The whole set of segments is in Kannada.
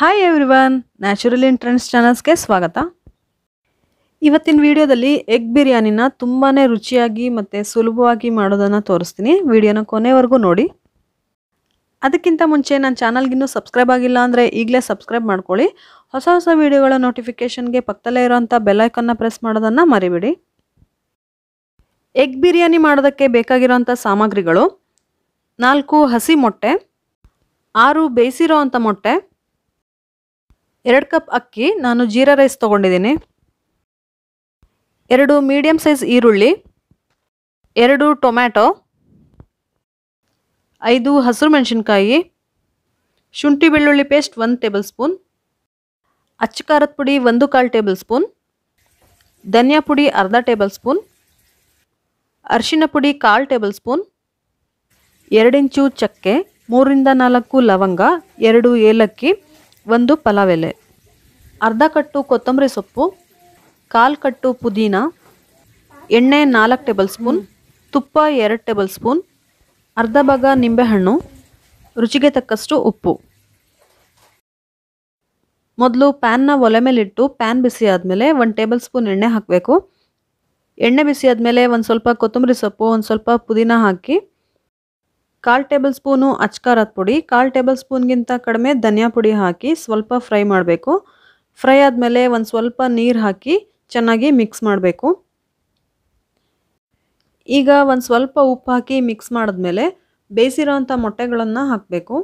ಹಾಯ್ ಎವ್ರಿವನ್ ನ್ಯಾಚುರಲ್ ಇಂಟ್ರೆನ್ಸ್ ಚಾನಲ್ಸ್ಗೆ ಸ್ವಾಗತ ಇವತ್ತಿನ ವಿಡಿಯೋದಲ್ಲಿ ಎಗ್ ಬಿರಿಯಾನಿನ ತುಂಬಾ ರುಚಿಯಾಗಿ ಮತ್ತು ಸುಲಭವಾಗಿ ಮಾಡೋದನ್ನು ತೋರಿಸ್ತೀನಿ ವಿಡಿಯೋನ ಕೊನೆವರೆಗೂ ನೋಡಿ ಅದಕ್ಕಿಂತ ಮುಂಚೆ ನನ್ನ ಚಾನಲ್ಗಿನ್ನೂ ಸಬ್ಸ್ಕ್ರೈಬ್ ಆಗಿಲ್ಲ ಅಂದರೆ ಈಗಲೇ ಸಬ್ಸ್ಕ್ರೈಬ್ ಮಾಡ್ಕೊಳ್ಳಿ ಹೊಸ ಹೊಸ ವಿಡಿಯೋಗಳ ನೋಟಿಫಿಕೇಷನ್ಗೆ ಪಕ್ಕದಲ್ಲೇ ಇರೋಂಥ ಬೆಲ್ಲೈಕನ್ನ ಪ್ರೆಸ್ ಮಾಡೋದನ್ನು ಮರಿಬಿಡಿ ಎಗ್ ಬಿರಿಯಾನಿ ಮಾಡೋದಕ್ಕೆ ಬೇಕಾಗಿರೋಂಥ ಸಾಮಗ್ರಿಗಳು ನಾಲ್ಕು ಹಸಿ ಮೊಟ್ಟೆ ಆರು ಬೇಯಿಸಿರೋ ಅಂಥ ಮೊಟ್ಟೆ ಎರಡು ಕಪ್ ಅಕ್ಕಿ ನಾನು ಜೀರಾ ರೈಸ್ ತೊಗೊಂಡಿದ್ದೀನಿ ಎರಡು ಮೀಡಿಯಮ್ ಸೈಜ್ ಈರುಳ್ಳಿ ಎರಡು ಟೊಮ್ಯಾಟೊ ಐದು ಹಸಿರು ಮೆಣಸಿನ್ಕಾಯಿ ಶುಂಠಿ ಬೆಳ್ಳುಳ್ಳಿ ಪೇಸ್ಟ್ ಒಂದು ಟೇಬಲ್ ಸ್ಪೂನ್ ಅಚ್ಚ ಖಾರದ ಪುಡಿ ಒಂದು ಕಾಲು ಟೇಬಲ್ ಸ್ಪೂನ್ ಧನಿಯಾ ಪುಡಿ ಅರ್ಧ ಟೇಬಲ್ ಸ್ಪೂನ್ ಅರಿಶಿನ ಪುಡಿ ಕಾಲು ಟೇಬಲ್ ಸ್ಪೂನ್ ಎರಡಿಂಚು ಚಕ್ಕೆ ಮೂರಿಂದ ನಾಲ್ಕು ಲವಂಗ ಎರಡು ಏಲಕ್ಕಿ ಒಂದು ಪಲಾವ್ ಎಲೆ ಅರ್ಧ ಕಟ್ಟು ಕೊತ್ತಂಬರಿ ಸೊಪ್ಪು ಕಾಲು ಕಟ್ಟು ಪುದೀನ ಎಣ್ಣೆ ನಾಲ್ಕು ಟೇಬಲ್ ಸ್ಪೂನ್ ತುಪ್ಪ ಎರಡು ಟೇಬಲ್ ಸ್ಪೂನ್ ಅರ್ಧ ಭಾಗ ನಿಂಬೆಹಣ್ಣು ರುಚಿಗೆ ತಕ್ಕಷ್ಟು ಉಪ್ಪು ಮೊದಲು ಪ್ಯಾನ್ನ ಒಲೆ ಮೇಲಿಟ್ಟು ಪ್ಯಾನ್ ಬಿಸಿ ಆದಮೇಲೆ ಒಂದು ಟೇಬಲ್ ಸ್ಪೂನ್ ಎಣ್ಣೆ ಹಾಕಬೇಕು ಎಣ್ಣೆ ಬಿಸಿ ಆದಮೇಲೆ ಒಂದು ಸ್ವಲ್ಪ ಕೊತ್ತಂಬರಿ ಸೊಪ್ಪು ಒಂದು ಸ್ವಲ್ಪ ಪುದೀನ ಹಾಕಿ ಕಾಲು ಟೇಬಲ್ ಸ್ಪೂನು ಅಚ್ಕಾರದ ಪುಡಿ ಕಾಲು ಟೇಬಲ್ ಸ್ಪೂನ್ಗಿಂತ ಕಡಿಮೆ ಧನಿಯಾ ಪುಡಿ ಹಾಕಿ ಸ್ವಲ್ಪ ಫ್ರೈ ಮಾಡಬೇಕು ಫ್ರೈ ಆದಮೇಲೆ ಒಂದು ಸ್ವಲ್ಪ ನೀರು ಹಾಕಿ ಚೆನ್ನಾಗಿ ಮಿಕ್ಸ್ ಮಾಡಬೇಕು ಈಗ ಒಂದು ಸ್ವಲ್ಪ ಉಪ್ಪು ಹಾಕಿ ಮಿಕ್ಸ್ ಮಾಡಿದ್ಮೇಲೆ ಅಂಥ ಮೊಟ್ಟೆಗಳನ್ನು ಹಾಕಬೇಕು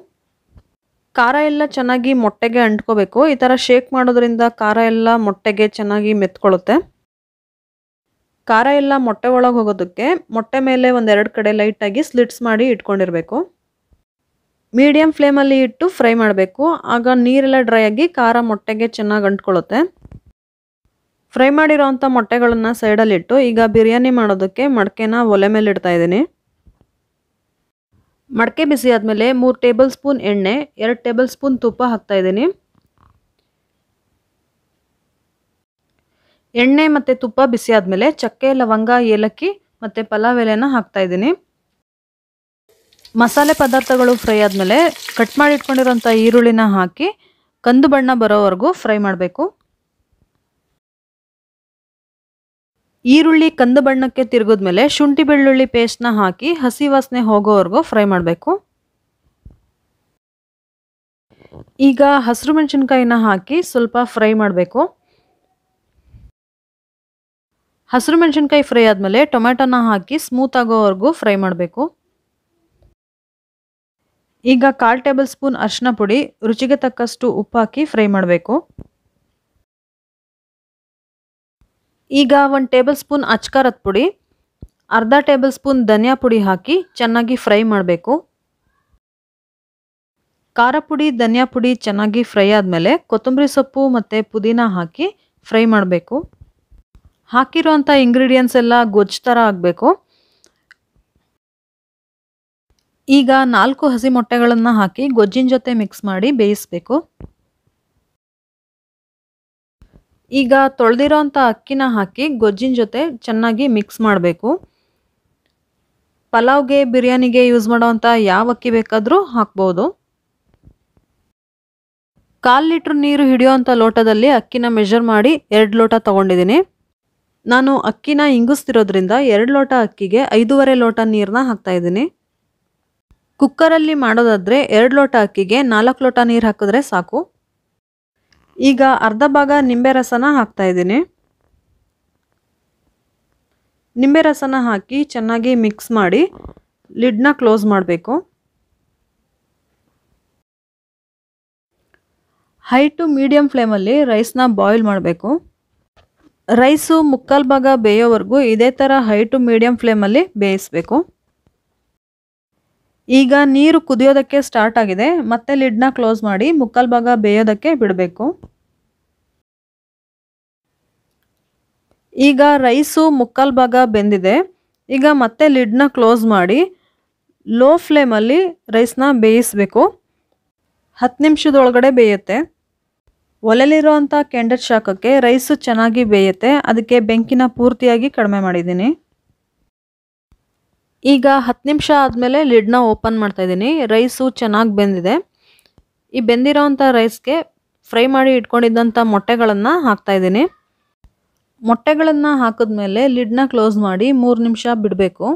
ಖಾರ ಎಲ್ಲ ಚೆನ್ನಾಗಿ ಮೊಟ್ಟೆಗೆ ಅಂಟ್ಕೋಬೇಕು ಈ ಥರ ಶೇಕ್ ಮಾಡೋದ್ರಿಂದ ಖಾರ ಎಲ್ಲ ಮೊಟ್ಟೆಗೆ ಚೆನ್ನಾಗಿ ಮೆತ್ಕೊಳ್ಳುತ್ತೆ ಖಾರ ಎಲ್ಲ ಮೊಟ್ಟೆ ಒಳಗೆ ಹೋಗೋದಕ್ಕೆ ಮೊಟ್ಟೆ ಮೇಲೆ ಒಂದೆರಡು ಕಡೆ ಲೈಟಾಗಿ ಸ್ಲಿಟ್ಸ್ ಮಾಡಿ ಇಟ್ಕೊಂಡಿರಬೇಕು ಮೀಡಿಯಮ್ ಫ್ಲೇಮಲ್ಲಿ ಇಟ್ಟು ಫ್ರೈ ಮಾಡಬೇಕು ಆಗ ನೀರೆಲ್ಲ ಡ್ರೈ ಆಗಿ ಖಾರ ಮೊಟ್ಟೆಗೆ ಚೆನ್ನಾಗಿ ಅಂಟ್ಕೊಳ್ಳುತ್ತೆ ಫ್ರೈ ಅಂಥ ಮೊಟ್ಟೆಗಳನ್ನು ಸೈಡಲ್ಲಿಟ್ಟು ಈಗ ಬಿರಿಯಾನಿ ಮಾಡೋದಕ್ಕೆ ಮಡಕೆನ ಒಲೆ ಮೇಲೆ ಇಡ್ತಾ ಇದ್ದೀನಿ ಮಡಕೆ ಬಿಸಿ ಆದಮೇಲೆ ಮೂರು ಟೇಬಲ್ ಸ್ಪೂನ್ ಎಣ್ಣೆ ಎರಡು ಟೇಬಲ್ ಸ್ಪೂನ್ ತುಪ್ಪ ಹಾಕ್ತಾ ಇದ್ದೀನಿ ಎಣ್ಣೆ ಮತ್ತು ತುಪ್ಪ ಬಿಸಿ ಆದಮೇಲೆ ಚಕ್ಕೆ ಲವಂಗ ಏಲಕ್ಕಿ ಮತ್ತು ಪಲಾವ್ ಎಲೆನ ಇದ್ದೀನಿ ಮಸಾಲೆ ಪದಾರ್ಥಗಳು ಫ್ರೈ ಆದಮೇಲೆ ಕಟ್ ಮಾಡಿ ಈರುಳ್ಳಿನ ಹಾಕಿ ಕಂದು ಬಣ್ಣ ಬರೋವರೆಗೂ ಫ್ರೈ ಮಾಡಬೇಕು ಈರುಳ್ಳಿ ಕಂದು ಬಣ್ಣಕ್ಕೆ ತಿರುಗಿದ್ಮೇಲೆ ಶುಂಠಿ ಬೆಳ್ಳುಳ್ಳಿ ಪೇಸ್ಟ್ನ ಹಾಕಿ ಹಸಿ ವಾಸನೆ ಹೋಗೋವರೆಗೂ ಫ್ರೈ ಮಾಡಬೇಕು ಈಗ ಹಸಿರು ಮೆಣಸಿನ್ಕಾಯಿನ ಹಾಕಿ ಸ್ವಲ್ಪ ಫ್ರೈ ಮಾಡಬೇಕು ಹಸಿರು ಮೆಣಸಿನ್ಕಾಯಿ ಫ್ರೈ ಆದಮೇಲೆ ಟೊಮೆಟೊನ ಹಾಕಿ ಸ್ಮೂತ್ ಆಗೋವರೆಗೂ ಫ್ರೈ ಮಾಡಬೇಕು ಈಗ ಕಾಲು ಟೇಬಲ್ ಸ್ಪೂನ್ ಅರಿಶಿನ ಪುಡಿ ರುಚಿಗೆ ತಕ್ಕಷ್ಟು ಉಪ್ಪು ಹಾಕಿ ಫ್ರೈ ಮಾಡಬೇಕು ಈಗ ಒಂದು ಟೇಬಲ್ ಸ್ಪೂನ್ ಅಚ್ಕಾರದ ಪುಡಿ ಅರ್ಧ ಟೇಬಲ್ ಸ್ಪೂನ್ ಧನಿಯಾ ಪುಡಿ ಹಾಕಿ ಚೆನ್ನಾಗಿ ಫ್ರೈ ಮಾಡಬೇಕು ಖಾರ ಪುಡಿ ಧನಿಯಾ ಪುಡಿ ಚೆನ್ನಾಗಿ ಫ್ರೈ ಆದಮೇಲೆ ಕೊತ್ತಂಬರಿ ಸೊಪ್ಪು ಮತ್ತು ಪುದೀನ ಹಾಕಿ ಫ್ರೈ ಮಾಡಬೇಕು ಹಾಕಿರೋಂಥ ಇಂಗ್ರೀಡಿಯೆಂಟ್ಸ್ ಎಲ್ಲ ಗೊಜ್ಜು ಥರ ಆಗಬೇಕು ಈಗ ನಾಲ್ಕು ಹಸಿ ಮೊಟ್ಟೆಗಳನ್ನು ಹಾಕಿ ಗೊಜ್ಜಿನ ಜೊತೆ ಮಿಕ್ಸ್ ಮಾಡಿ ಬೇಯಿಸ್ಬೇಕು ಈಗ ತೊಳೆದಿರೋ ಅಕ್ಕಿನ ಹಾಕಿ ಗೊಜ್ಜಿನ ಜೊತೆ ಚೆನ್ನಾಗಿ ಮಿಕ್ಸ್ ಮಾಡಬೇಕು ಪಲಾವ್ಗೆ ಬಿರಿಯಾನಿಗೆ ಯೂಸ್ ಮಾಡೋವಂಥ ಯಾವ ಅಕ್ಕಿ ಬೇಕಾದರೂ ಹಾಕ್ಬೋದು ಕಾಲು ಲೀಟ್ರ್ ನೀರು ಹಿಡಿಯೋವಂಥ ಲೋಟದಲ್ಲಿ ಅಕ್ಕಿನ ಮೆಷರ್ ಮಾಡಿ ಎರಡು ಲೋಟ ತೊಗೊಂಡಿದ್ದೀನಿ ನಾನು ಅಕ್ಕಿನ ಇಂಗಿಸ್ತಿರೋದ್ರಿಂದ ಎರಡು ಲೋಟ ಅಕ್ಕಿಗೆ ಐದೂವರೆ ಲೋಟ ನೀರನ್ನ ಹಾಕ್ತಾ ಇದ್ದೀನಿ ಕುಕ್ಕರಲ್ಲಿ ಮಾಡೋದಾದರೆ ಎರಡು ಲೋಟ ಅಕ್ಕಿಗೆ ನಾಲ್ಕು ಲೋಟ ನೀರು ಹಾಕಿದ್ರೆ ಸಾಕು ಈಗ ಅರ್ಧ ಭಾಗ ನಿಂಬೆ ರಸನ ಹಾಕ್ತಾ ಇದ್ದೀನಿ ನಿಂಬೆ ರಸನ ಹಾಕಿ ಚೆನ್ನಾಗಿ ಮಿಕ್ಸ್ ಮಾಡಿ ಲಿಡ್ನ ಕ್ಲೋಸ್ ಮಾಡಬೇಕು ಹೈ ಟು ಮೀಡಿಯಮ್ ಫ್ಲೇಮಲ್ಲಿ ರೈಸ್ನ ಬಾಯ್ಲ್ ಮಾಡಬೇಕು ರೈಸು ಮುಕ್ಕಾಲು ಭಾಗ ಬೇಯೋವರೆಗೂ ಇದೇ ಥರ ಹೈ ಟು ಮೀಡಿಯಮ್ ಫ್ಲೇಮಲ್ಲಿ ಬೇಯಿಸಬೇಕು ಈಗ ನೀರು ಕುದಿಯೋದಕ್ಕೆ ಸ್ಟಾರ್ಟ್ ಆಗಿದೆ ಮತ್ತೆ ಲಿಡ್ನ ಕ್ಲೋಸ್ ಮಾಡಿ ಮುಕ್ಕಾಲು ಭಾಗ ಬೇಯೋದಕ್ಕೆ ಬಿಡಬೇಕು ಈಗ ರೈಸು ಮುಕ್ಕಾಲು ಭಾಗ ಬೆಂದಿದೆ ಈಗ ಮತ್ತೆ ಲಿಡ್ನ ಕ್ಲೋಸ್ ಮಾಡಿ ಲೋ ಫ್ಲೇಮಲ್ಲಿ ರೈಸ್ನ ಬೇಯಿಸಬೇಕು ಹತ್ತು ನಿಮಿಷದೊಳಗಡೆ ಬೇಯುತ್ತೆ ಒಲೆಯಲ್ಲಿರುವಂಥ ಕೆಂಡಲ್ ಶಾಖಕ್ಕೆ ರೈಸು ಚೆನ್ನಾಗಿ ಬೇಯುತ್ತೆ ಅದಕ್ಕೆ ಬೆಂಕಿನ ಪೂರ್ತಿಯಾಗಿ ಕಡಿಮೆ ಮಾಡಿದ್ದೀನಿ ಈಗ ಹತ್ತು ನಿಮಿಷ ಆದಮೇಲೆ ಲಿಡ್ನ ಓಪನ್ ಮಾಡ್ತಾಯಿದ್ದೀನಿ ರೈಸು ಚೆನ್ನಾಗಿ ಬೆಂದಿದೆ ಈ ಅಂಥ ರೈಸ್ಗೆ ಫ್ರೈ ಮಾಡಿ ಇಟ್ಕೊಂಡಿದ್ದಂಥ ಮೊಟ್ಟೆಗಳನ್ನು ಹಾಕ್ತಾಯಿದ್ದೀನಿ ಮೊಟ್ಟೆಗಳನ್ನು ಹಾಕಿದ್ಮೇಲೆ ಲಿಡ್ನ ಕ್ಲೋಸ್ ಮಾಡಿ ಮೂರು ನಿಮಿಷ ಬಿಡಬೇಕು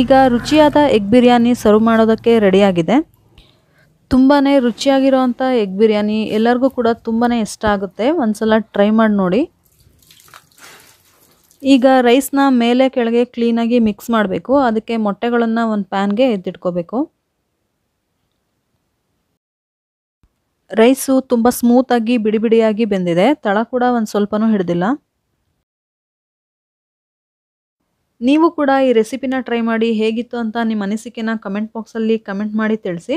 ಈಗ ರುಚಿಯಾದ ಎಗ್ ಬಿರಿಯಾನಿ ಸರ್ವ್ ಮಾಡೋದಕ್ಕೆ ರೆಡಿಯಾಗಿದೆ ತುಂಬಾ ರುಚಿಯಾಗಿರೋವಂಥ ಎಗ್ ಬಿರಿಯಾನಿ ಎಲ್ಲರಿಗೂ ಕೂಡ ತುಂಬಾ ಇಷ್ಟ ಆಗುತ್ತೆ ಒಂದ್ಸಲ ಟ್ರೈ ಮಾಡಿ ನೋಡಿ ಈಗ ರೈಸ್ನ ಮೇಲೆ ಕೆಳಗೆ ಕ್ಲೀನಾಗಿ ಮಿಕ್ಸ್ ಮಾಡಬೇಕು ಅದಕ್ಕೆ ಮೊಟ್ಟೆಗಳನ್ನು ಒಂದು ಪ್ಯಾನ್ಗೆ ಎದ್ದಿಟ್ಕೋಬೇಕು ರೈಸು ತುಂಬ ಸ್ಮೂತಾಗಿ ಬಿಡಿ ಬಿಡಿಯಾಗಿ ಬೆಂದಿದೆ ತಳ ಕೂಡ ಒಂದು ಸ್ವಲ್ಪನೂ ಹಿಡಿದಿಲ್ಲ ನೀವು ಕೂಡ ಈ ರೆಸಿಪಿನ ಟ್ರೈ ಮಾಡಿ ಹೇಗಿತ್ತು ಅಂತ ನಿಮ್ಮ ಅನಿಸಿಕೆನ ಕಮೆಂಟ್ ಬಾಕ್ಸಲ್ಲಿ ಕಮೆಂಟ್ ಮಾಡಿ ತಿಳಿಸಿ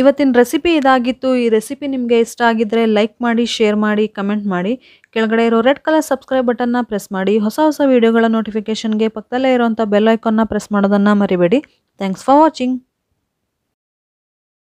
ಇವತ್ತಿನ ರೆಸಿಪಿ ಇದಾಗಿತ್ತು ಈ ರೆಸಿಪಿ ನಿಮಗೆ ಇಷ್ಟ ಆಗಿದ್ದರೆ ಲೈಕ್ ಮಾಡಿ ಶೇರ್ ಮಾಡಿ ಕಮೆಂಟ್ ಮಾಡಿ ಕೆಳಗಡೆ ಇರೋ ರೆಡ್ ಕಲರ್ ಸಬ್ಸ್ಕ್ರೈಬ್ ಬಟನ್ನ ಪ್ರೆಸ್ ಮಾಡಿ ಹೊಸ ಹೊಸ ವೀಡಿಯೋಗಳ ನೋಟಿಫಿಕೇಷನ್ಗೆ ಪಕ್ಕದಲ್ಲೇ ಇರೋವಂಥ ಬೆಲ್ ಐಕಾನ್ನ ಪ್ರೆಸ್ ಮಾಡೋದನ್ನು ಮರಿಬೇಡಿ ಥ್ಯಾಂಕ್ಸ್ ಫಾರ್ ವಾಚಿಂಗ್